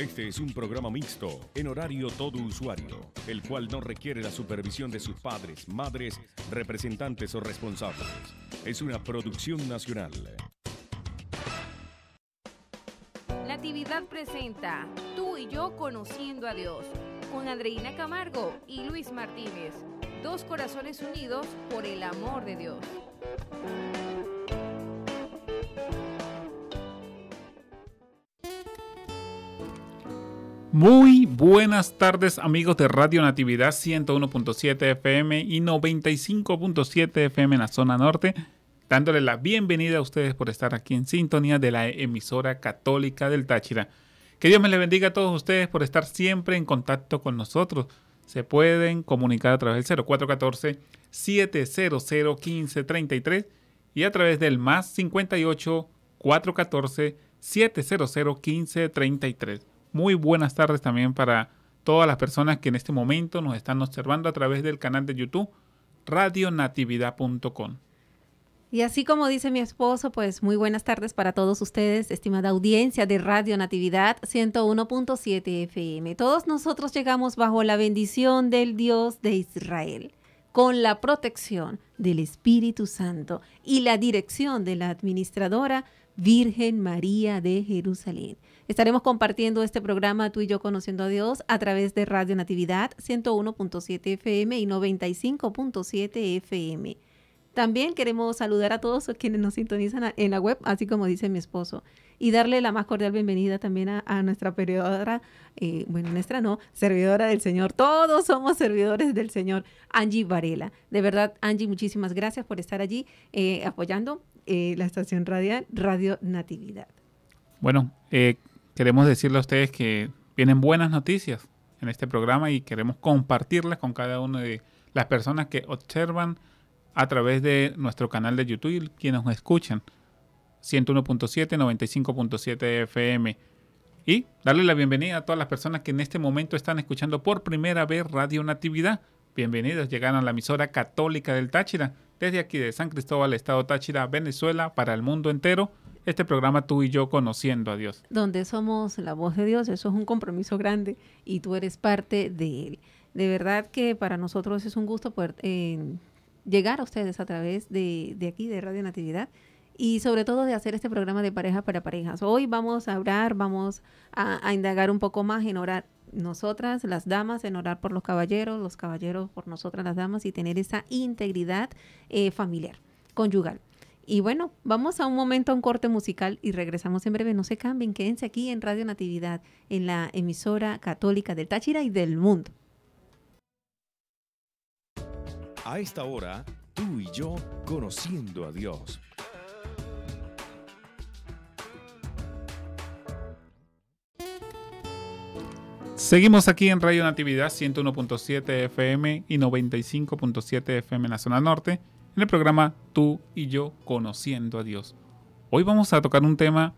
Este es un programa mixto, en horario todo usuario, el cual no requiere la supervisión de sus padres, madres, representantes o responsables. Es una producción nacional. La actividad presenta Tú y yo conociendo a Dios, con Andreina Camargo y Luis Martínez, dos corazones unidos por el amor de Dios. Muy buenas tardes amigos de Radio Natividad 101.7 FM y 95.7 FM en la zona norte, dándole la bienvenida a ustedes por estar aquí en sintonía de la emisora católica del Táchira. Que Dios me les bendiga a todos ustedes por estar siempre en contacto con nosotros. Se pueden comunicar a través del 0414-700-1533 y a través del más 58 414 700 1533 muy buenas tardes también para todas las personas que en este momento nos están observando a través del canal de YouTube radionatividad.com. Y así como dice mi esposo, pues muy buenas tardes para todos ustedes, estimada audiencia de Radio Natividad 101.7 FM. Todos nosotros llegamos bajo la bendición del Dios de Israel, con la protección del Espíritu Santo y la dirección de la administradora Virgen María de Jerusalén. Estaremos compartiendo este programa tú y yo conociendo a Dios a través de Radio Natividad 101.7 FM y 95.7 FM. También queremos saludar a todos quienes nos sintonizan en la web, así como dice mi esposo, y darle la más cordial bienvenida también a, nuestra periodora, eh, bueno, nuestra no, servidora del Señor. Todos somos servidores del Señor, Angie Varela. De verdad, Angie, muchísimas gracias por estar allí eh, apoyando eh, la estación radial Radio Natividad. Bueno, eh, queremos decirle a ustedes que vienen buenas noticias en este programa y queremos compartirlas con cada una de las personas que observan a través de nuestro canal de YouTube quienes nos escuchan. 101.7, 95.7 FM. Y darle la bienvenida a todas las personas que en este momento están escuchando por primera vez Radio Natividad. Bienvenidos, llegaron a la emisora católica del Táchira desde aquí de San Cristóbal, Estado Táchira, Venezuela, para el mundo entero, este programa tú y yo conociendo a Dios. Donde somos la voz de Dios, eso es un compromiso grande y tú eres parte de él. De verdad que para nosotros es un gusto poder eh, llegar a ustedes a través de, aquí, de Radio Natividad y sobre todo de hacer este programa de pareja para parejas. Hoy vamos a hablar, vamos a indagar un poco más en orar nosotras, las damas, en orar por los caballeros, los caballeros por nosotras, las damas, y tener esa integridad eh, familiar, conyugal. Y bueno, vamos a un momento, a un corte musical y regresamos en breve. No se cambien, quédense aquí en Radio Natividad, en la emisora católica del Táchira y del mundo. A esta hora, tú y yo conociendo a Dios Seguimos aquí en Radio Natividad 101.7 FM y 95.7 FM en la zona norte, en el programa Tú y yo conociendo a Dios. Hoy vamos a tocar un tema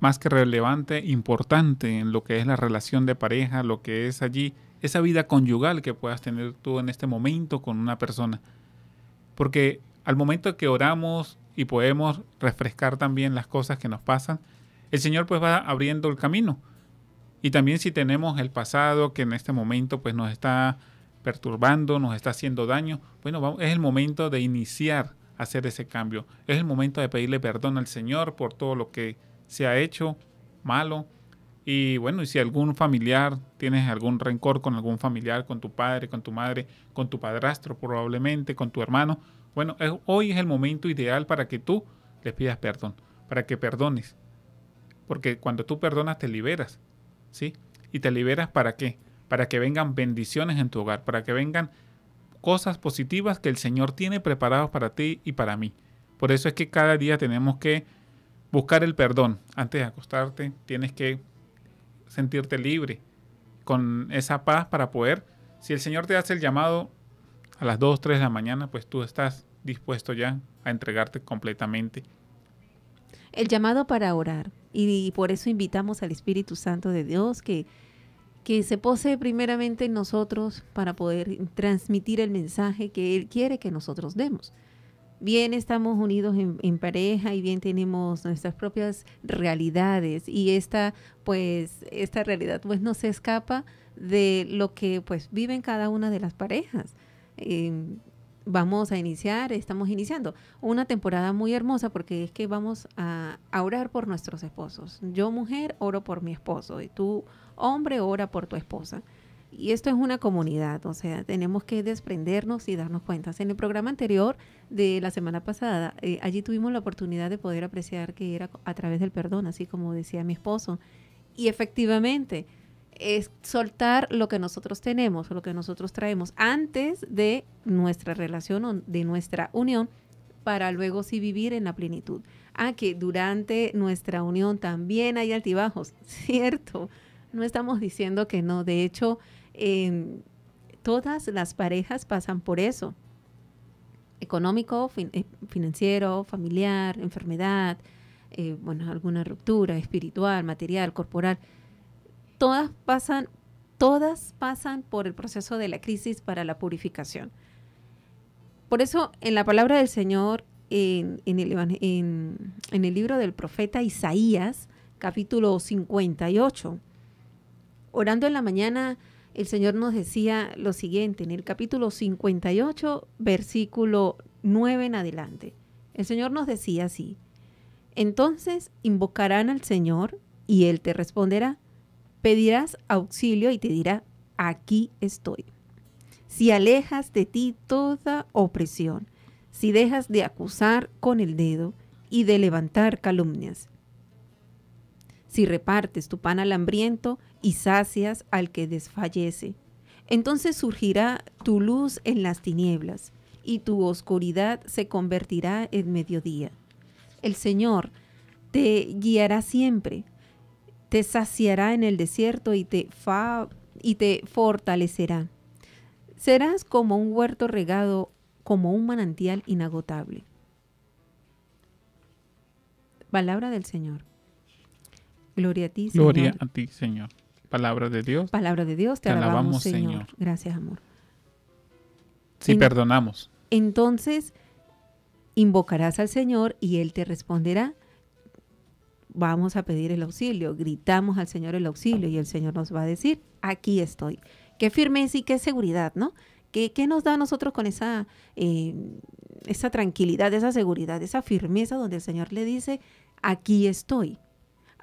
más que relevante, importante en lo que es la relación de pareja, lo que es allí esa vida conyugal que puedas tener tú en este momento con una persona. Porque al momento que oramos y podemos refrescar también las cosas que nos pasan, el Señor pues va abriendo el camino y también si tenemos el pasado que en este momento pues nos está perturbando, nos está haciendo daño, bueno, es el momento de iniciar a hacer ese cambio. Es el momento de pedirle perdón al Señor por todo lo que se ha hecho malo. Y bueno, y si algún familiar, tienes algún rencor con algún familiar, con tu padre, con tu madre, con tu padrastro probablemente, con tu hermano, bueno, hoy es el momento ideal para que tú les pidas perdón, para que perdones. Porque cuando tú perdonas te liberas, ¿sí? Y te liberas para qué? Para que vengan bendiciones en tu hogar, para que vengan cosas positivas que el Señor tiene preparados para ti y para mí. Por eso es que cada día tenemos que buscar el perdón. Antes de acostarte, tienes que sentirte libre con esa paz para poder, si el Señor te hace el llamado a las 2, 3 de la mañana, pues tú estás dispuesto ya a entregarte completamente. El llamado para orar. Y, por eso invitamos al Espíritu Santo de Dios que, que se posee primeramente en nosotros para poder transmitir el mensaje que Él quiere que nosotros demos. Bien estamos unidos en, pareja y bien tenemos nuestras propias realidades y esta pues esta realidad pues no se escapa de lo que pues en cada una de las parejas. Em, vamos a iniciar, estamos iniciando una temporada muy hermosa porque es que vamos a, orar por nuestros esposos. Yo mujer oro por mi esposo y tú hombre ora por tu esposa. Y esto es una comunidad, o sea, tenemos que desprendernos y darnos cuenta. En el programa anterior de la semana pasada, eh, allí tuvimos la oportunidad de poder apreciar que era a través del perdón, así como decía mi esposo. Y efectivamente, es soltar lo que nosotros tenemos, lo que nosotros traemos antes de nuestra relación o de nuestra unión para luego sí vivir en la plenitud. Ah, que durante nuestra unión también hay altibajos, cierto. No estamos diciendo que no, de hecho, em, todas las parejas pasan por eso. Económico, eh, financiero, familiar, enfermedad, eh, bueno, alguna ruptura espiritual, material, corporal todas pasan, todas pasan por el proceso de la crisis para la purificación. Por eso en la palabra del Señor, en, en, el, en el, libro del profeta Isaías, capítulo 58, orando en la mañana, el Señor nos decía lo siguiente, en el capítulo 58, versículo 9 en adelante. El Señor nos decía así, entonces invocarán al Señor y Él te responderá pedirás auxilio y te dirá, aquí estoy. Si alejas de ti toda opresión, si dejas de acusar con el dedo y de levantar calumnias, si repartes tu pan al hambriento y sacias al que desfallece, entonces surgirá tu luz en las tinieblas y tu oscuridad se convertirá en mediodía. El Señor te guiará siempre te saciará en el desierto y te, fa y te fortalecerá. Serás como un huerto regado, como un manantial inagotable. Palabra del Señor. Gloria a ti, Señor. Gloria a ti, Señor. Palabra de Dios. Palabra de Dios, te, alabamos, Señor. Gracias, amor. Si perdonamos. Entonces invocarás al Señor y Él te responderá vamos a pedir el auxilio, gritamos al Señor el auxilio y el Señor nos va a decir, aquí estoy. Qué firmeza y qué seguridad, ¿no? ¿Qué, nos da a nosotros con esa, eh, esa tranquilidad, esa seguridad, esa firmeza donde el Señor le dice, aquí estoy?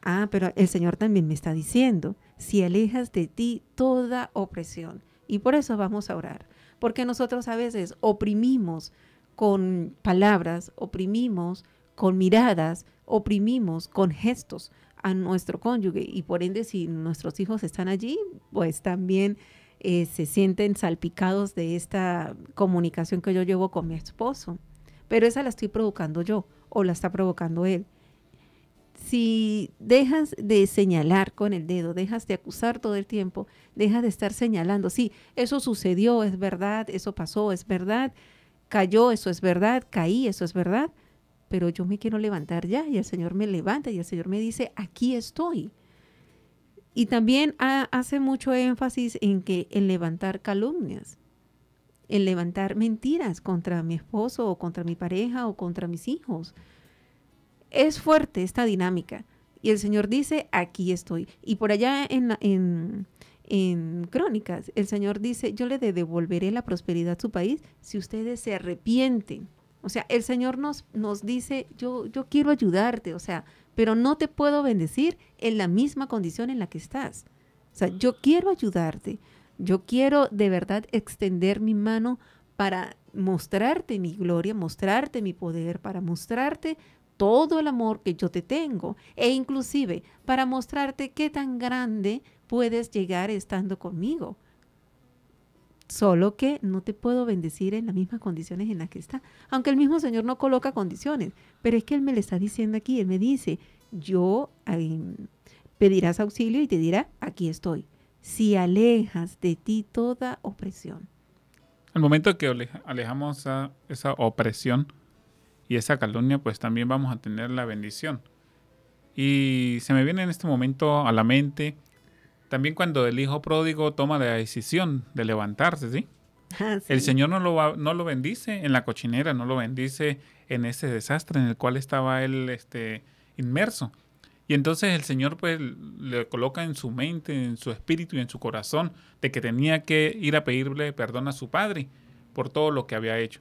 Ah, pero el Señor también me está diciendo, si alejas de ti toda opresión. Y por eso vamos a orar, porque nosotros a veces oprimimos con palabras, oprimimos con miradas, oprimimos con gestos a nuestro cónyuge y por ende si nuestros hijos están allí, pues también eh, se sienten salpicados de esta comunicación que yo llevo con mi esposo. Pero esa la estoy provocando yo o la está provocando él. Si dejas de señalar con el dedo, dejas de acusar todo el tiempo, dejas de estar señalando, sí, eso sucedió, es verdad, eso pasó, es verdad, cayó, eso es verdad, caí, eso es verdad, pero yo me quiero levantar ya y el Señor me levanta y el Señor me dice, aquí estoy. Y también hace mucho énfasis en que el levantar calumnias, en levantar mentiras contra mi esposo o contra mi pareja o contra mis hijos. Es fuerte esta dinámica. Y el Señor dice, aquí estoy. Y por allá en, en, en Crónicas, el Señor dice, yo le devolveré la prosperidad a su país si ustedes se arrepienten. O sea, el Señor nos, nos dice, yo, yo quiero ayudarte, o sea, pero no te puedo bendecir en la misma condición en la que estás. O sea, yo quiero ayudarte, yo quiero de verdad extender mi mano para mostrarte mi gloria, mostrarte mi poder, para mostrarte todo el amor que yo te tengo e inclusive para mostrarte qué tan grande puedes llegar estando conmigo. Solo que no te puedo bendecir en las mismas condiciones en las que está. Aunque el mismo Señor no coloca condiciones, pero es que Él me le está diciendo aquí, Él me dice, yo pedirás auxilio y te dirá, aquí estoy. Si alejas de ti toda opresión. Al momento que alejamos a esa opresión y esa calumnia, pues también vamos a tener la bendición. Y se me viene en este momento a la mente también cuando el hijo pródigo toma la decisión de levantarse, ¿sí? Ah, el Señor no lo, no lo bendice en la cochinera, no lo bendice en ese desastre en el cual estaba él este, inmerso. Y entonces el Señor pues le coloca en su mente, en su espíritu y en su corazón de que tenía que ir a pedirle perdón a su padre por todo lo que había hecho.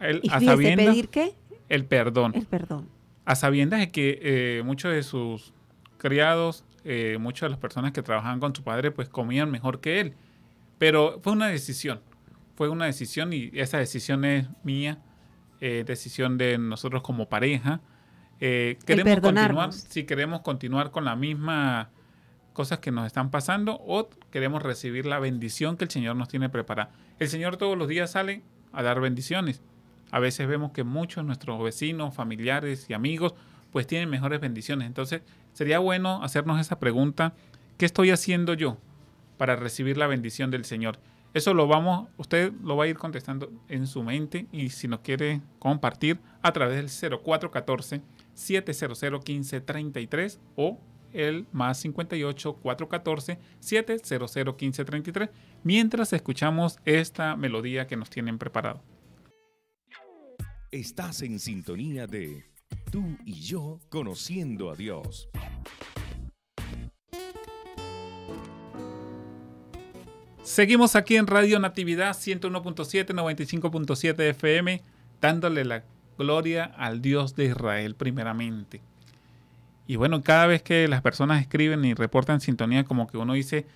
Él, ¿Y a pedir qué? El perdón. El perdón. A sabiendas de que eh, muchos de sus criados eh, muchas de las personas que trabajaban con su padre pues comían mejor que él. Pero fue una decisión, fue una decisión y esa decisión es mía, eh, decisión de nosotros como pareja. Eh, queremos continuar, si queremos continuar con la misma cosas que nos están pasando o queremos recibir la bendición que el Señor nos tiene preparada. El Señor todos los días sale a dar bendiciones. A veces vemos que muchos nuestros vecinos, familiares y amigos pues tienen mejores bendiciones. Entonces Sería bueno hacernos esa pregunta, ¿qué estoy haciendo yo para recibir la bendición del Señor? Eso lo vamos, usted lo va a ir contestando en su mente y si nos quiere compartir a través del 0414 700 o el más 58 414 700 mientras escuchamos esta melodía que nos tienen preparado. Estás en sintonía de Tú y yo conociendo a Dios. Seguimos aquí en Radio Natividad 101.7, 95.7 FM, dándole la gloria al Dios de Israel primeramente. Y bueno, cada vez que las personas escriben y reportan sintonía, como que uno dice,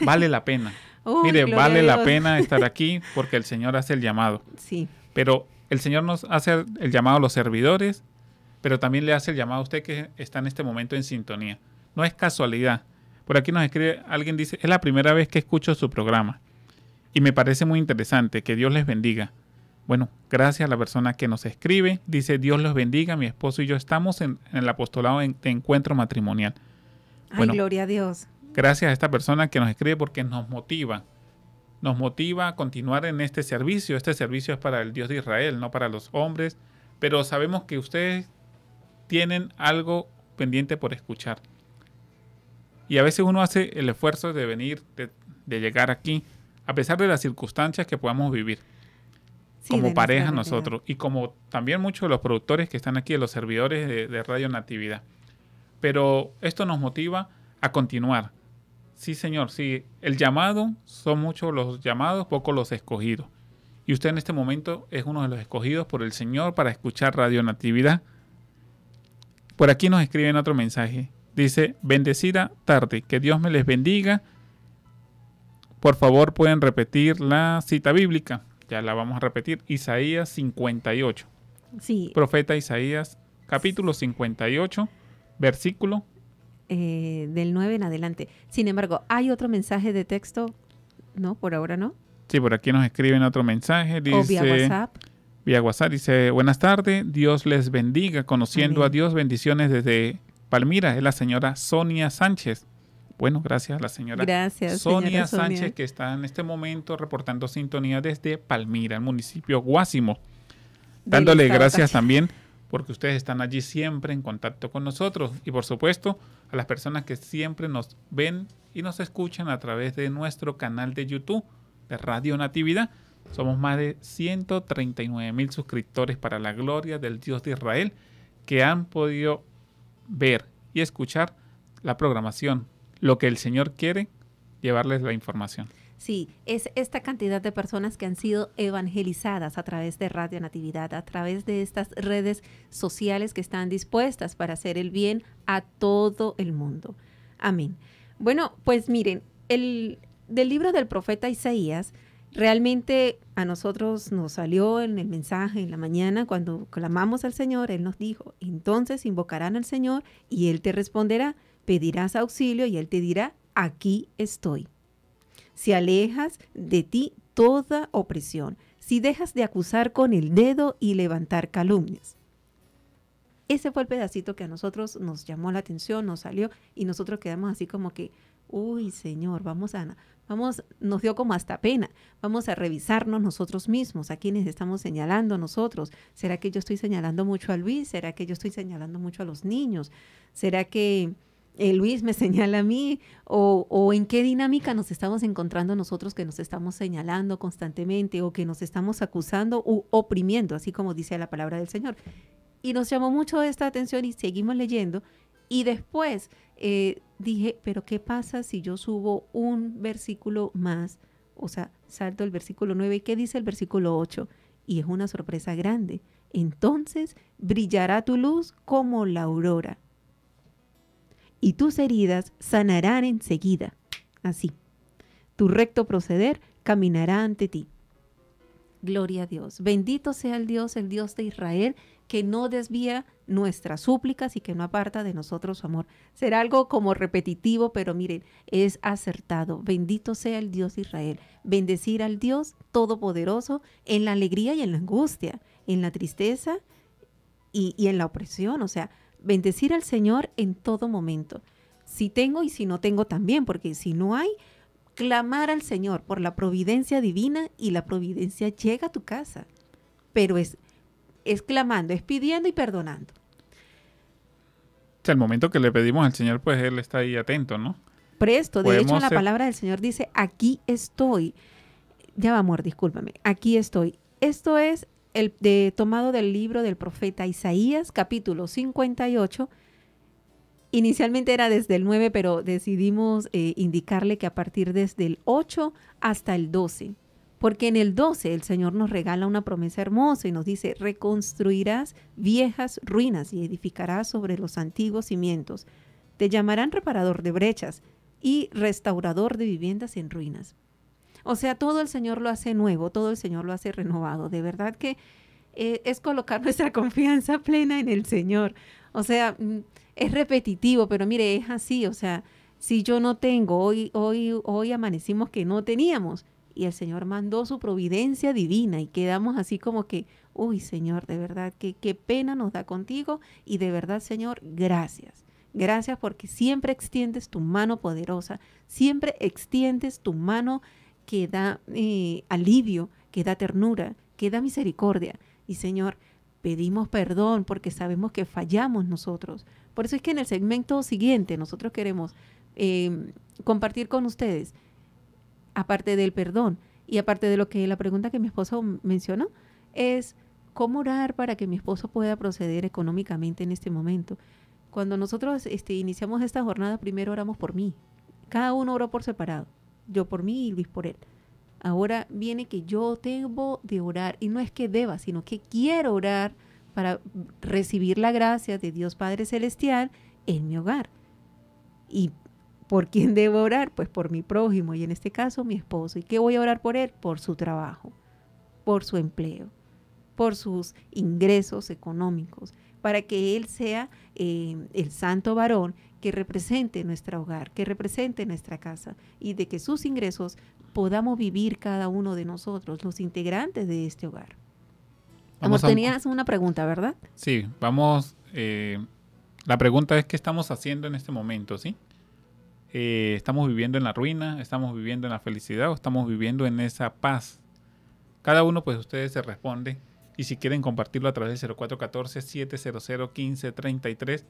vale la pena. Mire, vale la pena estar aquí porque el Señor hace el llamado. Sí. Pero el Señor nos hace el llamado a los servidores pero también le hace el llamado a usted que está en este momento en sintonía. No es casualidad. Por aquí nos escribe, alguien dice, es la primera vez que escucho su programa y me parece muy interesante, que Dios les bendiga. Bueno, gracias a la persona que nos escribe, dice Dios los bendiga, mi esposo y yo estamos en, el apostolado de encuentro matrimonial. Ay, gloria a Dios. Gracias a esta persona que nos escribe porque nos motiva, nos motiva a continuar en este servicio. Este servicio es para el Dios de Israel, no para los hombres, pero sabemos que ustedes tienen algo pendiente por escuchar. Y a veces uno hace el esfuerzo de venir, de, llegar aquí, a pesar de las circunstancias que podamos vivir. como pareja nosotros y como también muchos de los productores que están aquí, de los servidores de Radio Natividad. Pero esto nos motiva a continuar. Sí, señor, sí. El llamado, son muchos los llamados, pocos los escogidos. Y usted en este momento es uno de los escogidos por el Señor para escuchar Radio Natividad por aquí nos escriben otro mensaje. Dice, bendecida tarde, que Dios me les bendiga. Por favor, pueden repetir la cita bíblica. Ya la vamos a repetir. Isaías 58. Sí. Profeta Isaías, capítulo 58, versículo. Eh, del 9 en adelante. Sin embargo, ¿hay otro mensaje de texto? No, por ahora no. Sí, por aquí nos escriben otro mensaje. Dice, o WhatsApp vía WhatsApp. Dice, buenas tardes, Dios les bendiga, conociendo a Dios, bendiciones desde Palmira, es la señora Sonia Sánchez. Bueno, gracias a la señora, Sonia, Sánchez, que está en este momento reportando sintonía desde Palmira, el municipio Guásimo. Dándole gracias también porque ustedes están allí siempre en contacto con nosotros y por supuesto a las personas que siempre nos ven y nos escuchan a través de nuestro canal de YouTube de Radio Natividad. Somos más de 139 mil suscriptores para la gloria del Dios de Israel que han podido ver y escuchar la programación, lo que el Señor quiere, llevarles la información. Sí, es esta cantidad de personas que han sido evangelizadas a través de Radio Natividad, a través de estas redes sociales que están dispuestas para hacer el bien a todo el mundo. Amén. Bueno, pues miren, el, del libro del profeta Isaías, Realmente a nosotros nos salió en el mensaje en la mañana cuando clamamos al Señor, Él nos dijo, entonces invocarán al Señor y Él te responderá, pedirás auxilio y Él te dirá, aquí estoy. Si alejas de ti toda opresión, si dejas de acusar con el dedo y levantar calumnias. Ese fue el pedacito que a nosotros nos llamó la atención, nos salió y nosotros quedamos así como que, Uy, Señor, vamos a, vamos, nos dio como hasta pena. Vamos a revisarnos nosotros mismos, a quienes estamos señalando nosotros. ¿Será que yo estoy señalando mucho a Luis? ¿Será que yo estoy señalando mucho a los niños? ¿Será que eh, Luis me señala a mí? O, en qué dinámica nos estamos encontrando nosotros que nos estamos señalando constantemente o que nos estamos acusando u oprimiendo, así como dice la palabra del Señor? Y nos llamó mucho esta atención y seguimos leyendo. Y después eh, dije, pero ¿qué pasa si yo subo un versículo más? O sea, salto el versículo 9 y ¿qué dice el versículo 8? Y es una sorpresa grande. Entonces brillará tu luz como la aurora. Y tus heridas sanarán enseguida. Así. Tu recto proceder caminará ante ti. Gloria a Dios. Bendito sea el Dios, el Dios de Israel, que no desvía nuestras súplicas y que no aparta de nosotros su amor. Será algo como repetitivo, pero miren, es acertado. Bendito sea el Dios de Israel. Bendecir al Dios Todopoderoso en la alegría y en la angustia, en la tristeza y, y en la opresión. O sea, bendecir al Señor en todo momento. Si tengo y si no tengo también, porque si no hay, clamar al Señor por la providencia divina y la providencia llega a tu casa. Pero es, exclamando, clamando, es pidiendo y perdonando. el momento que le pedimos al Señor, pues Él está ahí atento, ¿no? Presto, de hecho la palabra del Señor dice, aquí estoy. Ya va, amor, discúlpame, aquí estoy. Esto es el de, tomado del libro del profeta Isaías, capítulo 58, Inicialmente era desde el 9, pero decidimos eh, indicarle que a partir desde el 8 hasta el 12, porque en el 12 el Señor nos regala una promesa hermosa y nos dice, reconstruirás viejas ruinas y edificarás sobre los antiguos cimientos. Te llamarán reparador de brechas y restaurador de viviendas en ruinas. O sea, todo el Señor lo hace nuevo, todo el Señor lo hace renovado. De verdad que eh, es colocar nuestra confianza plena en el Señor. O sea, mm, es repetitivo, pero mire, es así. O sea, si yo no tengo, hoy, hoy, hoy amanecimos que no teníamos. Y el Señor mandó su providencia divina y quedamos así como que, uy Señor, de verdad, que, qué pena nos da contigo y de verdad Señor, gracias. Gracias porque siempre extiendes tu mano poderosa, siempre extiendes tu mano que da eh, alivio, que da ternura, que da misericordia. Y Señor, pedimos perdón porque sabemos que fallamos nosotros. Por eso es que en el segmento siguiente nosotros queremos em, compartir con ustedes, aparte del perdón y aparte de lo que la pregunta que mi esposo mencionó, es cómo orar para que mi esposo pueda proceder económicamente en este momento. Cuando nosotros este, iniciamos esta jornada, primero oramos por mí. Cada uno oró por separado. Yo por mí y Luis por él. Ahora viene que yo debo de orar, y no es que deba, sino que quiero orar para recibir la gracia de Dios Padre Celestial en mi hogar. ¿Y por quién debo orar? Pues por mi prójimo, y en este caso mi esposo. ¿Y qué voy a orar por él? Por su trabajo, por su empleo, por sus ingresos económicos, para que él sea eh, el santo varón que represente nuestro hogar, que represente nuestra casa y de que sus ingresos podamos vivir cada uno de nosotros, los integrantes de este hogar. Vamos tenías una pregunta, ¿verdad? Sí, vamos. Eh, la pregunta es: ¿qué estamos haciendo en este momento, sí? Eh, ¿Estamos viviendo en la ruina? ¿Estamos viviendo en la felicidad? ¿O estamos viviendo en esa paz? Cada uno, pues, ustedes se responde. Y si quieren compartirlo a través de 0414-700-1533,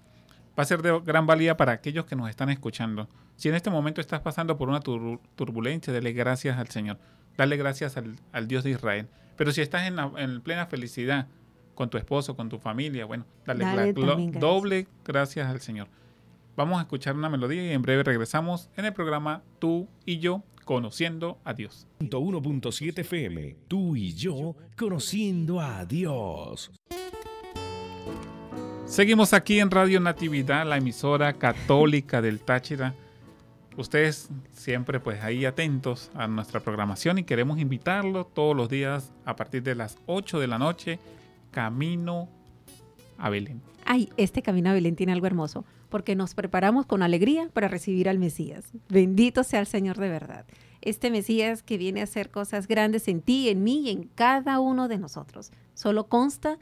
va a ser de gran valía para aquellos que nos están escuchando. Si en este momento estás pasando por una turbulencia, dale gracias al Señor, dale gracias al, Dios de Israel. Pero si estás en, plena felicidad con tu esposo, con tu familia, bueno, dale, doble gracias al Señor. Vamos a escuchar una melodía y en breve regresamos en el programa Tú y yo conociendo a Dios. 1.7 FM, tú y yo conociendo a Dios. Seguimos aquí en Radio Natividad, la emisora católica del Táchira. Ustedes siempre pues ahí atentos a nuestra programación y queremos invitarlos todos los días a partir de las 8 de la noche, camino a Belén. Ay, este camino a Belén tiene algo hermoso, porque nos preparamos con alegría para recibir al Mesías. Bendito sea el Señor de verdad. Este Mesías que viene a hacer cosas grandes en ti, en mí y en cada uno de nosotros. Solo consta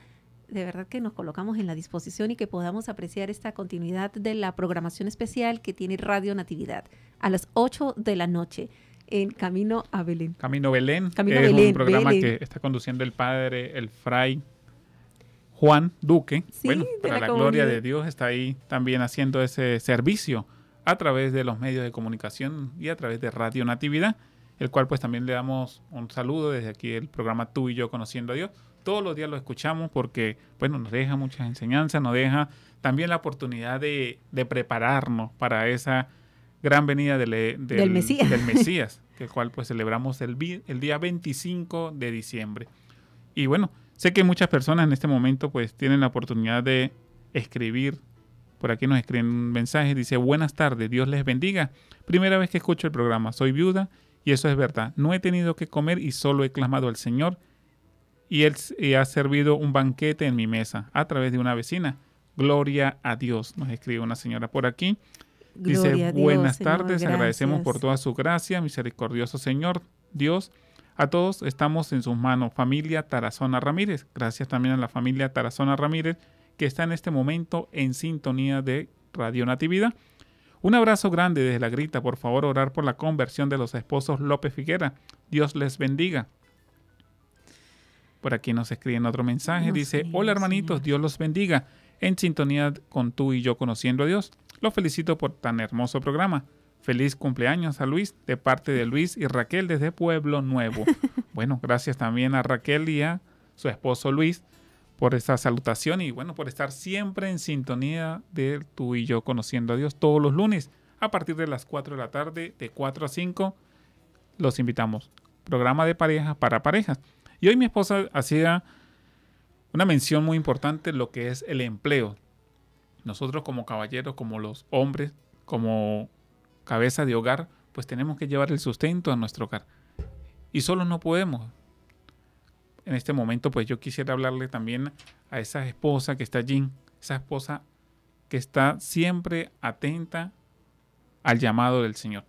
de verdad que nos colocamos en la disposición y que podamos apreciar esta continuidad de la programación especial que tiene Radio Natividad a las 8 de la noche en Camino a Belén. Camino Belén es un programa que está conduciendo el padre, el fray Juan Duque. Sí, bueno, para la, la gloria de Dios está ahí también haciendo ese servicio a través de los medios de comunicación y a través de Radio Natividad, el cual pues también le damos un saludo desde aquí el programa Tú y yo conociendo a Dios todos los días lo escuchamos porque, bueno, nos deja muchas enseñanzas, nos deja también la oportunidad de, prepararnos para esa gran venida del, Mesías, que el cual pues celebramos el, el día 25 de diciembre. Y bueno, sé que muchas personas en este momento pues tienen la oportunidad de escribir por aquí nos escriben un mensaje, dice, buenas tardes, Dios les bendiga. Primera vez que escucho el programa, soy viuda y eso es verdad. No he tenido que comer y solo he clamado al Señor y él eh, ha servido un banquete en mi mesa a través de una vecina. Gloria a Dios, nos escribe una señora por aquí. Dice, buenas tardes, agradecemos por toda su gracia, misericordioso Señor Dios. A todos estamos en sus manos, familia Tarazona Ramírez. Gracias también a la familia Tarazona Ramírez que está en este momento en sintonía de Radio Natividad. Un abrazo grande desde la grita, por favor orar por la conversión de los esposos López Figuera. Dios les bendiga. Por aquí nos escriben otro mensaje. Dice, hola hermanitos, Dios los bendiga. En sintonía con tú y yo conociendo a Dios. Los felicito por tan hermoso programa. Feliz cumpleaños a Luis de parte de Luis y Raquel desde Pueblo Nuevo. Bueno, gracias también a Raquel y a su esposo Luis por esta salutación y bueno, por estar siempre en sintonía de tú y yo conociendo a Dios todos los lunes a partir de las 4 de la tarde, de 4 a 5. Los invitamos. Programa de parejas para parejas. Y hoy mi esposa hacía una mención muy importante, lo que es el empleo. Nosotros como caballeros, como los hombres, como cabeza de hogar, pues tenemos que llevar el sustento a nuestro hogar. Y solo no podemos. En este momento, pues yo quisiera hablarle también a esa esposa que está allí, esa esposa que está siempre atenta al llamado del Señor.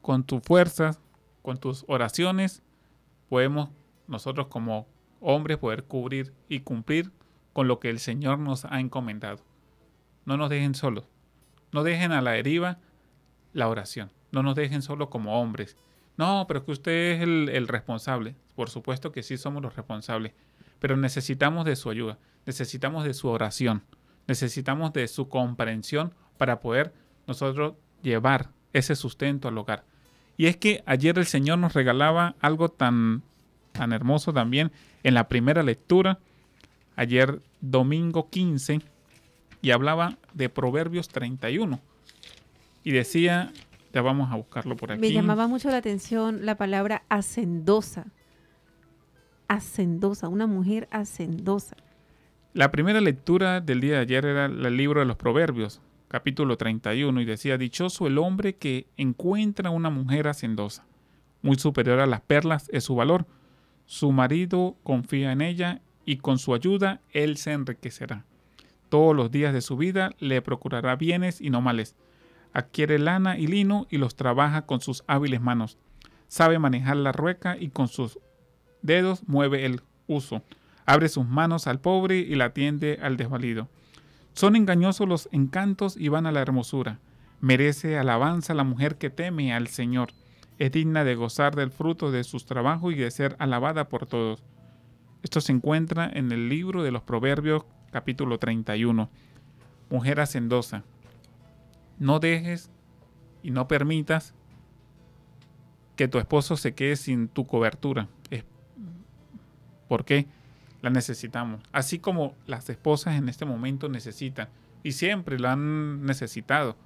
Con tus fuerzas, con tus oraciones, podemos nosotros como hombres poder cubrir y cumplir con lo que el Señor nos ha encomendado. No nos dejen solos. No dejen a la deriva la oración. No nos dejen solos como hombres. No, pero que usted es el responsable. Por supuesto que sí somos los responsables. Pero necesitamos de su ayuda. Necesitamos de su oración. Necesitamos de su comprensión para poder nosotros llevar ese sustento al hogar. Y es que ayer el Señor nos regalaba algo tan, tan hermoso también en la primera lectura, ayer domingo 15, y hablaba de Proverbios 31. Y decía, ya vamos a buscarlo por aquí. Me llamaba mucho la atención la palabra hacendosa. Hacendosa, una mujer hacendosa. La primera lectura del día de ayer era el libro de los Proverbios, capítulo 31, y decía, Dichoso el hombre que encuentra una mujer hacendosa, muy superior a las perlas es su valor. Su marido confía en ella y con su ayuda él se enriquecerá. Todos los días de su vida le procurará bienes y no males. Adquiere lana y lino y los trabaja con sus hábiles manos. Sabe manejar la rueca y con sus dedos mueve el uso. Abre sus manos al pobre y la atiende al desvalido. Son engañosos los encantos y van a la hermosura. Merece alabanza la mujer que teme al Señor. Es digna de gozar del fruto de sus trabajos y de ser alabada por todos. Esto se encuentra en el libro de los Proverbios capítulo 31. Mujer hacendosa, no dejes y no permitas que tu esposo se quede sin tu cobertura. ¿Por qué? la necesitamos, así como las esposas en este momento necesitan y siempre lo han necesitado,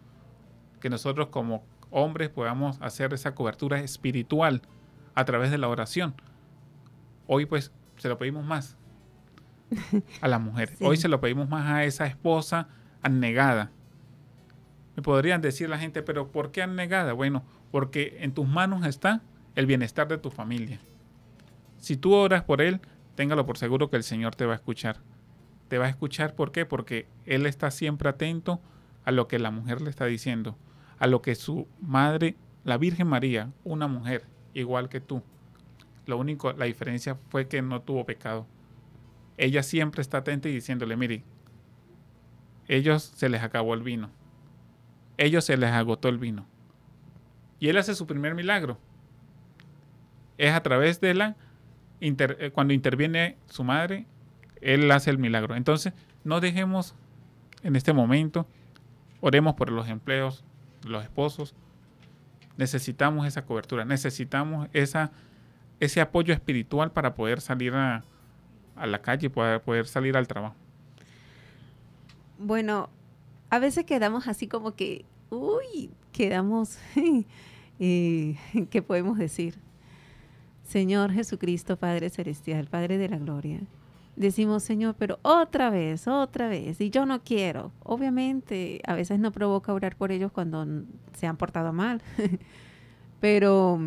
que nosotros como hombres podamos hacer esa cobertura espiritual a través de la oración. Hoy pues se lo pedimos más a las mujeres, hoy se lo pedimos más a esa esposa anegada. Me podrían decir la gente, pero ¿por qué anegada? Bueno, porque en tus manos está el bienestar de tu familia. Si tú oras por él, téngalo por seguro que el Señor te va a escuchar. Te va a escuchar, ¿por qué? Porque Él está siempre atento a lo que la mujer le está diciendo, a lo que su madre, la Virgen María, una mujer igual que tú. Lo único, la diferencia fue que no tuvo pecado. Ella siempre está atenta y diciéndole, mire, ellos se les acabó el vino. Ellos se les agotó el vino. Y él hace su primer milagro. Es a través de la eh, cuando interviene su madre, Él hace el milagro. Entonces, no dejemos en este momento, oremos por los empleos, los esposos. Necesitamos esa cobertura, necesitamos esa, ese apoyo espiritual para poder salir a, la calle, para poder salir al trabajo. Bueno, a veces quedamos así como que, uy, quedamos, eh, ¿qué podemos decir? Señor Jesucristo, Padre Celestial, Padre de la Gloria. Decimos, Señor, pero otra vez, otra vez, y yo no quiero. Obviamente, a veces no provoca orar por ellos cuando se han portado mal. pero,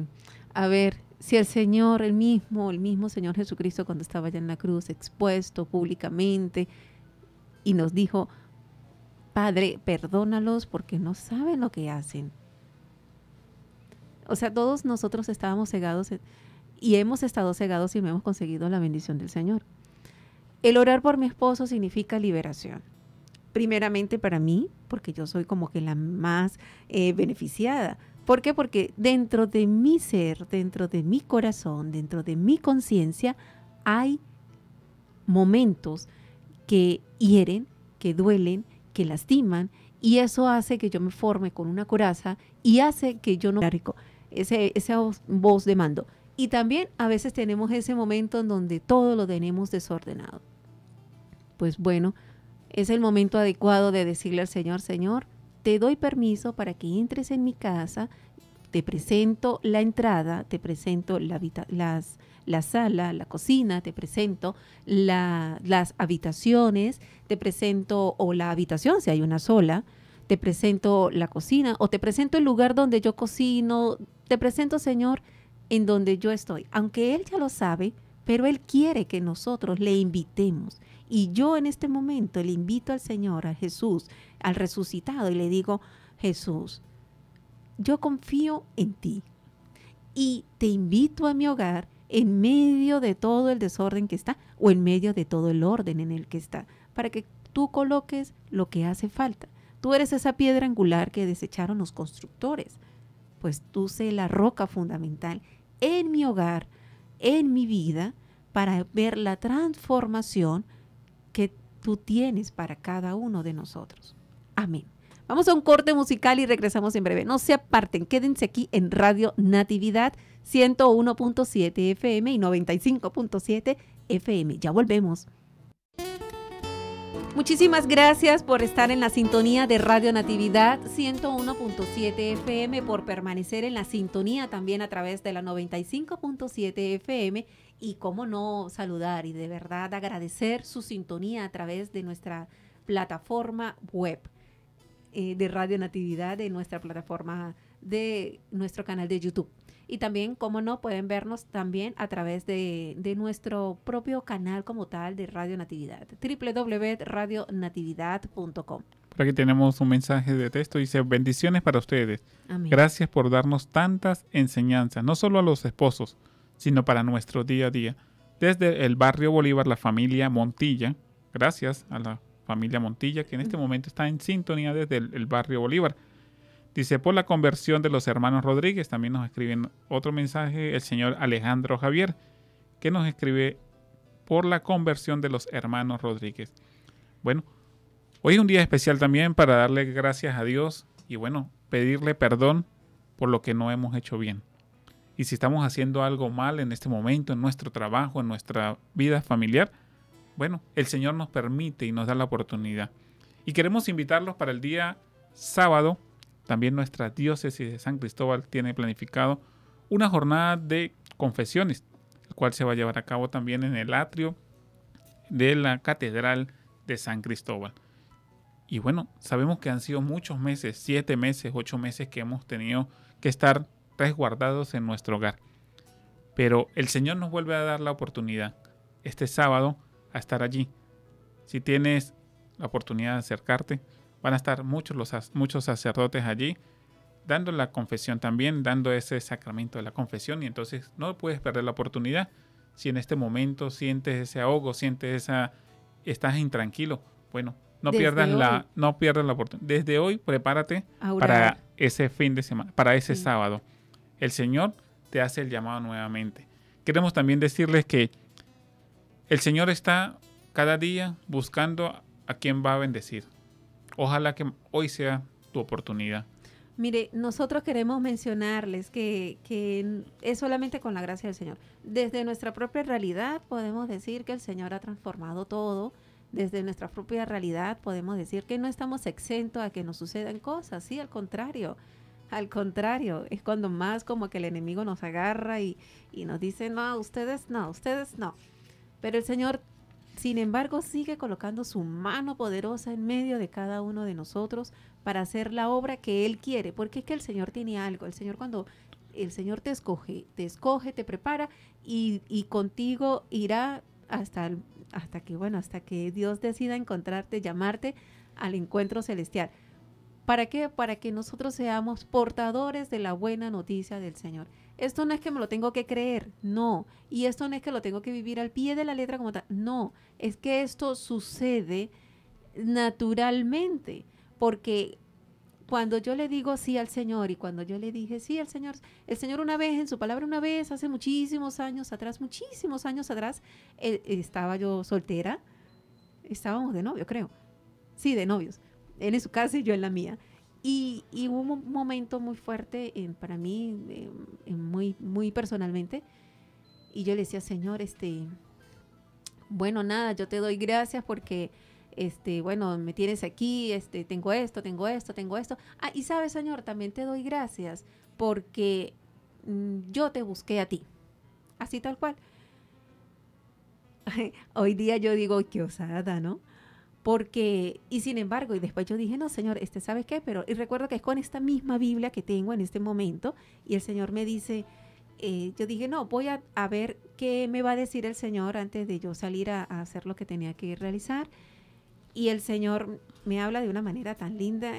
a ver, si el Señor, el mismo, el mismo Señor Jesucristo cuando estaba allá en la cruz, expuesto públicamente, y nos dijo, Padre, perdónalos porque no saben lo que hacen. O sea, todos nosotros estábamos cegados y hemos estado cegados y no hemos conseguido la bendición del Señor. El orar por mi esposo significa liberación. Primeramente para mí, porque yo soy como que la más eh, beneficiada. ¿Por qué? Porque dentro de mi ser, dentro de mi corazón, dentro de mi conciencia, hay momentos que hieren, que duelen, que lastiman, y eso hace que yo me forme con una coraza y hace que yo no... Esa, esa voz de mando. Y también a veces tenemos ese momento en donde todo lo tenemos desordenado. Pues bueno, es el momento adecuado de decirle al Señor, Señor, te doy permiso para que entres en mi casa, te presento la entrada, te presento la, las, la sala, la cocina, te presento las habitaciones, te presento, o la habitación si hay una sola, te presento la cocina, o te presento el lugar donde yo cocino, te presento, Señor, en donde yo estoy, aunque Él ya lo sabe, pero Él quiere que nosotros le invitemos. Y yo en este momento le invito al Señor, a Jesús, al resucitado, y le digo, Jesús, yo confío en ti y te invito a mi hogar en medio de todo el desorden que está o en medio de todo el orden en el que está, para que tú coloques lo que hace falta. Tú eres esa piedra angular que desecharon los constructores, pues tú sé la roca fundamental en mi hogar, en mi vida, para ver la transformación que tú tienes para cada uno de nosotros. Amén. Vamos a un corte musical y regresamos en breve. No se aparten, quédense aquí en Radio Natividad 101.7 FM y 95.7 FM. Ya volvemos. Muchísimas gracias por estar en la sintonía de Radio Natividad 101.7 FM, por permanecer en la sintonía también a través de la 95.7 FM y cómo no saludar y de verdad agradecer su sintonía a través de nuestra plataforma web eh, de Radio Natividad, de nuestra plataforma de nuestro canal de YouTube. Y también, como no, pueden vernos también a través de, de nuestro propio canal como tal de Radio Natividad, www.radionatividad.com. Por aquí tenemos un mensaje de texto, dice bendiciones para ustedes. Gracias por darnos tantas enseñanzas, no solo a los esposos, sino para nuestro día a día. Desde el barrio Bolívar, la familia Montilla, gracias a la familia Montilla, que en este momento está en sintonía desde el barrio Bolívar. Dice, por la conversión de los hermanos Rodríguez, también nos escriben otro mensaje el señor Alejandro Javier, que nos escribe por la conversión de los hermanos Rodríguez. Bueno, hoy es un día especial también para darle gracias a Dios y bueno, pedirle perdón por lo que no hemos hecho bien. Y si estamos haciendo algo mal en este momento, en nuestro trabajo, en nuestra vida familiar, bueno, el Señor nos permite y nos da la oportunidad. Y queremos invitarlos para el día sábado también nuestra diócesis de San Cristóbal tiene planificado una jornada de confesiones, el cual se va a llevar a cabo también en el atrio de la Catedral de San Cristóbal. Y bueno, sabemos que han sido muchos meses, siete meses, ocho meses que hemos tenido que estar resguardados en nuestro hogar. Pero el Señor nos vuelve a dar la oportunidad este sábado a estar allí. Si tienes la oportunidad de acercarte, Van a estar muchos, los, muchos sacerdotes allí dando la confesión también, dando ese sacramento de la confesión y entonces no puedes perder la oportunidad. Si en este momento sientes ese ahogo, sientes esa, estás intranquilo, bueno, no pierdas la, no pierdas la oportunidad. Desde hoy prepárate para ese fin de semana, para ese sábado. El Señor te hace el llamado nuevamente. Queremos también decirles que el Señor está cada día buscando a quien va a bendecir. Ojalá que hoy sea tu oportunidad. Mire, nosotros queremos mencionarles que, que, es solamente con la gracia del Señor. Desde nuestra propia realidad podemos decir que el Señor ha transformado todo. Desde nuestra propia realidad podemos decir que no estamos exentos a que nos sucedan cosas. Sí, al contrario. Al contrario, es cuando más como que el enemigo nos agarra y, y nos dice, no, ustedes no, ustedes no. Pero el Señor sin embargo, sigue colocando su mano poderosa en medio de cada uno de nosotros para hacer la obra que Él quiere, porque es que el Señor tiene algo. El Señor cuando el Señor te escoge, te escoge, te prepara y, y contigo irá hasta, hasta que, bueno, hasta que Dios decida encontrarte, llamarte al encuentro celestial. ¿Para qué? Para que nosotros seamos portadores de la buena noticia del Señor esto no es que me lo tengo que creer, no. Y esto no es que lo tengo que vivir al pie de la letra como tal, no. Es que esto sucede naturalmente, porque cuando yo le digo sí al Señor y cuando yo le dije sí al Señor, el Señor una vez, en su palabra una vez, hace muchísimos años atrás, muchísimos años atrás, eh, estaba yo soltera, estábamos de novio, creo. Sí, de novios. Él en su casa y yo en la mía. Y, hubo un momento muy fuerte para mí, muy, muy personalmente, y yo le decía, Señor, este, bueno, nada, yo te doy gracias porque, este, bueno, me tienes aquí, este, tengo esto, tengo esto, tengo esto. Ah, y sabes, Señor, también te doy gracias porque mm, yo te busqué a ti, así tal cual. Hoy día yo digo, qué osada, ¿no? Porque, y sin embargo, y después yo dije, no, Señor, este, ¿sabes qué? Pero, y recuerdo que es con esta misma Biblia que tengo en este momento, y el Señor me dice, eh, yo dije, no, voy a, ver qué me va a decir el Señor antes de yo salir a, hacer lo que tenía que realizar. Y el Señor me habla de una manera tan linda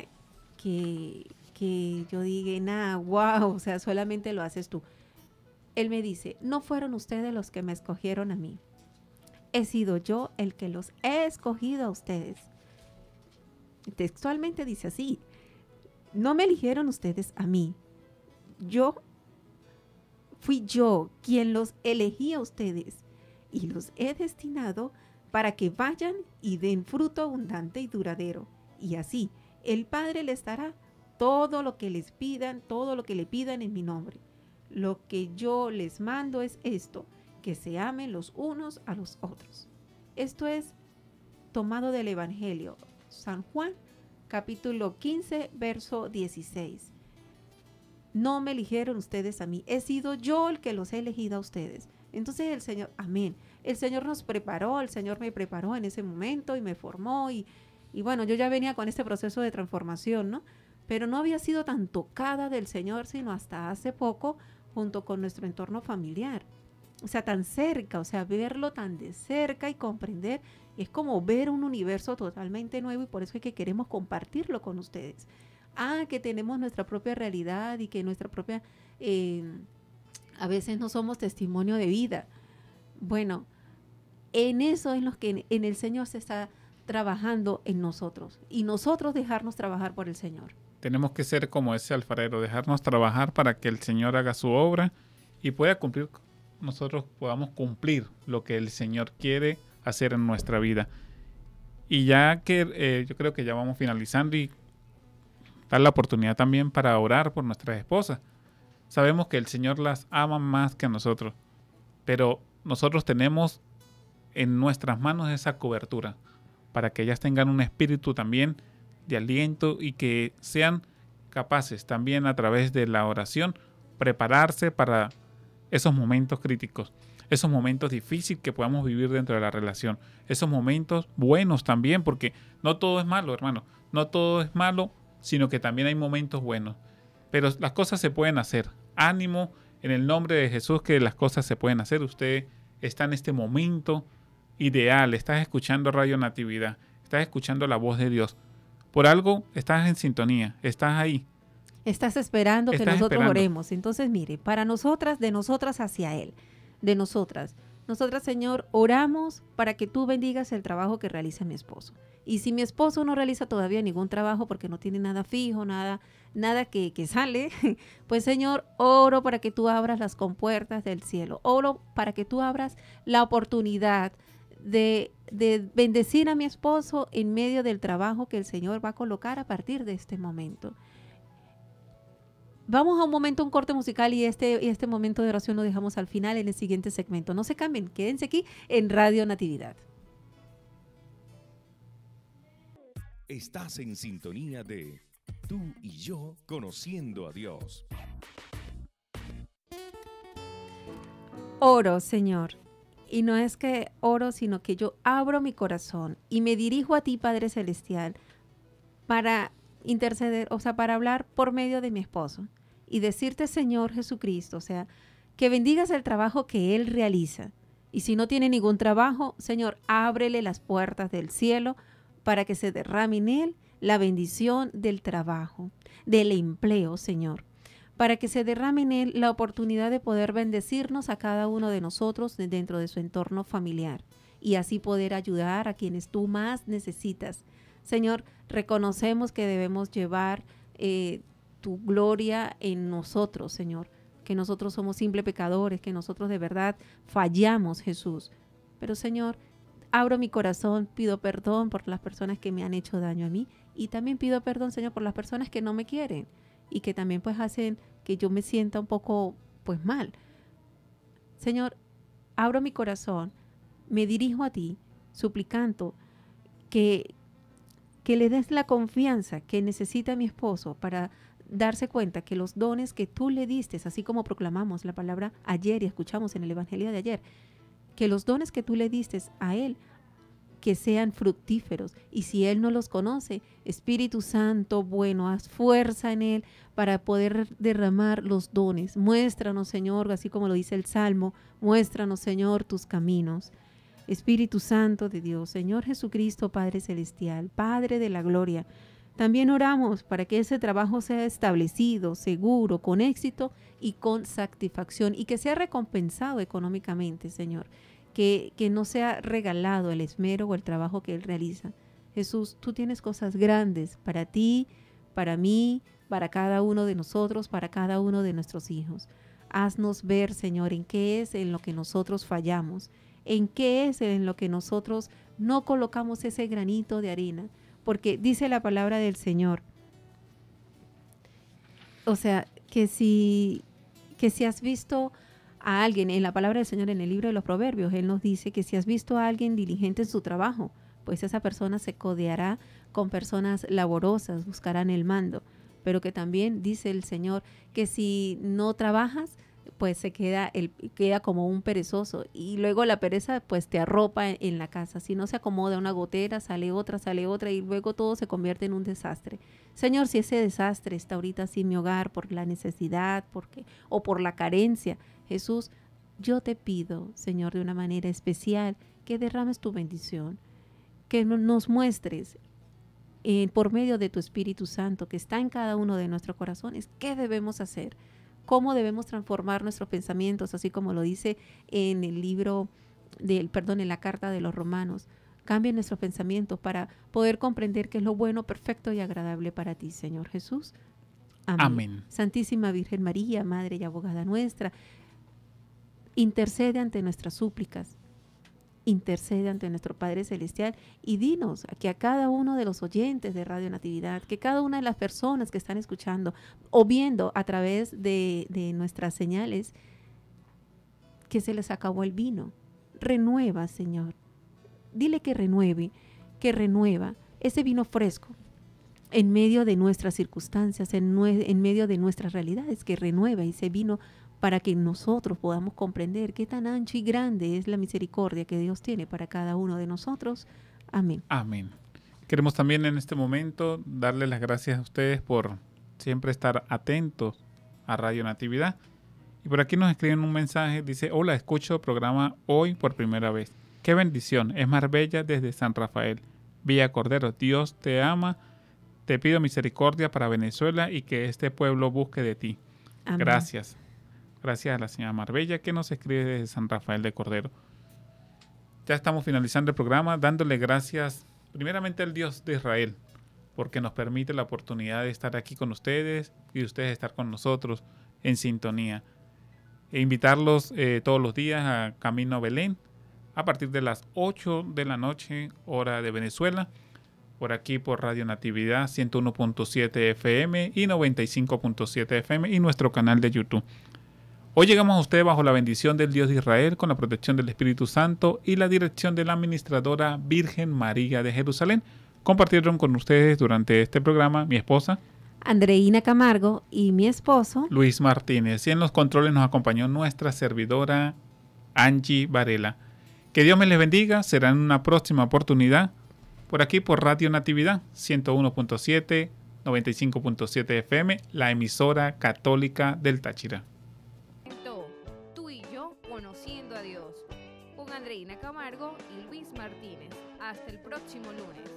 que, que yo dije, nada, wow, o sea, solamente lo haces tú. Él me dice, no fueron ustedes los que me escogieron a mí, he sido yo el que los he escogido a ustedes. Textualmente dice así, no me eligieron ustedes a mí, yo fui yo quien los elegí a ustedes y los he destinado para que vayan y den fruto abundante y duradero. Y así el Padre les dará todo lo que les pidan, todo lo que le pidan en mi nombre. Lo que yo les mando es esto, que se amen los unos a los otros. Esto es tomado del Evangelio, San Juan, capítulo 15, verso 16. No me eligieron ustedes a mí, he sido yo el que los he elegido a ustedes. Entonces el Señor, amén, el Señor nos preparó, el Señor me preparó en ese momento y me formó y, y bueno, yo ya venía con este proceso de transformación, ¿no? Pero no había sido tan tocada del Señor, sino hasta hace poco, junto con nuestro entorno familiar o sea, tan cerca, o sea, verlo tan de cerca y comprender es como ver un universo totalmente nuevo y por eso es que queremos compartirlo con ustedes. Ah, que tenemos nuestra propia realidad y que nuestra propia, eh, a veces no somos testimonio de vida. Bueno, en eso es lo que en el Señor se está trabajando en nosotros y nosotros dejarnos trabajar por el Señor. Tenemos que ser como ese alfarero, dejarnos trabajar para que el Señor haga su obra y pueda cumplir nosotros podamos cumplir lo que el Señor quiere hacer en nuestra vida. Y ya que eh, yo creo que ya vamos finalizando y dar la oportunidad también para orar por nuestras esposas. Sabemos que el Señor las ama más que a nosotros, pero nosotros tenemos en nuestras manos esa cobertura para que ellas tengan un espíritu también de aliento y que sean capaces también a través de la oración prepararse para esos momentos críticos, esos momentos difíciles que podamos vivir dentro de la relación, esos momentos buenos también, porque no todo es malo, hermano, no todo es malo, sino que también hay momentos buenos. Pero las cosas se pueden hacer. Ánimo en el nombre de Jesús que las cosas se pueden hacer. Usted está en este momento ideal, estás escuchando Radio Natividad, estás escuchando la voz de Dios. Por algo estás en sintonía, estás ahí. Estás esperando que nosotros oremos. Entonces, mire, para nosotras, de nosotras hacia Él, de nosotras. Nosotras, Señor, oramos para que tú bendigas el trabajo que realiza mi esposo. Y si mi esposo no realiza todavía ningún trabajo porque no tiene nada fijo, nada, nada que, que sale, pues Señor, oro para que tú abras las compuertas del cielo. Oro para que tú abras la oportunidad de, de, bendecir a mi esposo en medio del trabajo que el Señor va a colocar a partir de este momento. Vamos a un momento, un corte musical y este, y este momento de oración lo dejamos al final en el siguiente segmento. No se cambien, quédense aquí en Radio Natividad. Estás en sintonía de Tú y yo conociendo a Dios. Oro, Señor. Y no es que oro, sino que yo abro mi corazón y me dirijo a ti, Padre Celestial, para interceder, o sea, para hablar por medio de mi esposo y decirte, Señor Jesucristo, o sea, que bendigas el trabajo que Él realiza. Y si no tiene ningún trabajo, Señor, ábrele las puertas del cielo para que se derrame en Él la bendición del trabajo, del empleo, Señor para que se derrame en él la oportunidad de poder bendecirnos a cada uno de nosotros dentro de su entorno familiar y así poder ayudar a quienes tú más necesitas. Señor, reconocemos que debemos llevar eh, tu gloria en nosotros, Señor, que nosotros somos simples pecadores, que nosotros de verdad fallamos, Jesús. Pero, Señor, abro mi corazón, pido perdón por las personas que me han hecho daño a mí y también pido perdón, Señor, por las personas que no me quieren y que también pues hacen que yo me sienta un poco pues mal. Señor, abro mi corazón, me dirijo a ti, suplicando que, que le des la confianza que necesita mi esposo para darse cuenta que los dones que tú le diste, así como proclamamos la palabra ayer y escuchamos en el Evangelio de ayer, que los dones que tú le diste a Él, que sean fructíferos. Y si Él no los conoce, Espíritu Santo, bueno, haz fuerza en Él para poder derramar los dones. Muéstranos, Señor, así como lo dice el Salmo, muéstranos, Señor, tus caminos. Espíritu Santo de Dios, Señor Jesucristo, Padre Celestial, Padre de la Gloria, también oramos para que ese trabajo sea establecido, seguro, con éxito y con satisfacción y que sea recompensado económicamente, Señor. Que, que, no sea regalado el esmero o el trabajo que Él realiza. Jesús, tú tienes cosas grandes para ti, para mí, para cada uno de nosotros, para cada uno de nuestros hijos. Haznos ver, Señor, en qué es en lo que nosotros fallamos, en qué es en lo que nosotros no colocamos ese granito de harina porque dice la palabra del Señor. O sea, que si, que si has visto a alguien, en la palabra del Señor, en el libro de los Proverbios, Él nos dice que si has visto a alguien diligente en su trabajo, pues esa persona se codeará con personas laborosas, buscarán el mando. Pero que también dice el Señor que si no trabajas, pues se queda, el, queda como un perezoso y luego la pereza pues te arropa en, la casa. Si no se acomoda una gotera, sale otra, sale otra y luego todo se convierte en un desastre. Señor, si ese desastre está ahorita sin mi hogar por la necesidad porque, o por la carencia, Jesús, yo te pido, Señor, de una manera especial, que derrames tu bendición, que nos muestres eh, por medio de tu Espíritu Santo que está en cada uno de nuestros corazones, qué debemos hacer cómo debemos transformar nuestros pensamientos, así como lo dice en el libro del, perdón, en la carta de los romanos. Cambien nuestros pensamientos para poder comprender qué es lo bueno, perfecto y agradable para ti, Señor Jesús. Amén. Santísima Virgen María, Madre y Abogada nuestra, intercede ante nuestras súplicas intercede ante nuestro Padre Celestial y dinos que a cada uno de los oyentes de Radio Natividad, que cada una de las personas que están escuchando o viendo a través de, nuestras señales, que se les acabó el vino. Renueva, Señor. Dile que renueve, que renueva ese vino fresco en medio de nuestras circunstancias, en, en medio de nuestras realidades, que renueva ese vino fresco para que nosotros podamos comprender qué tan ancho y grande es la misericordia que Dios tiene para cada uno de nosotros. Amén. Amén. Queremos también en este momento darle las gracias a ustedes por siempre estar atentos a Radio Natividad. Y por aquí nos escriben un mensaje, dice, hola, escucho el programa hoy por primera vez. Qué bendición, es Marbella desde San Rafael. Villa Cordero, Dios te ama, te pido misericordia para Venezuela y que este pueblo busque de ti. Amén. Gracias. Gracias a la señora Marbella que nos escribe desde San Rafael de Cordero. Ya estamos finalizando el programa dándole gracias primeramente al Dios de Israel porque nos permite la oportunidad de estar aquí con ustedes y ustedes estar con nosotros en sintonía. E invitarlos eh, todos los días a Camino a Belén a partir de las 8 de la noche, hora de Venezuela, por aquí por Radio Natividad 101.7 FM y 95.7 FM y nuestro canal de YouTube. Hoy llegamos a usted bajo la bendición del Dios de Israel, con la protección del Espíritu Santo y la dirección de la administradora Virgen María de Jerusalén. Compartieron con ustedes durante este programa mi esposa. Andreina Camargo y mi esposo. Luis Martínez. Y en los controles nos acompañó nuestra servidora Angie Varela. Que Dios me les bendiga. Será en una próxima oportunidad. Por aquí por Radio Natividad 101.7, 95.7 FM, la emisora católica del Táchira. Reina Camargo y Luis Martínez. Hasta el próximo lunes.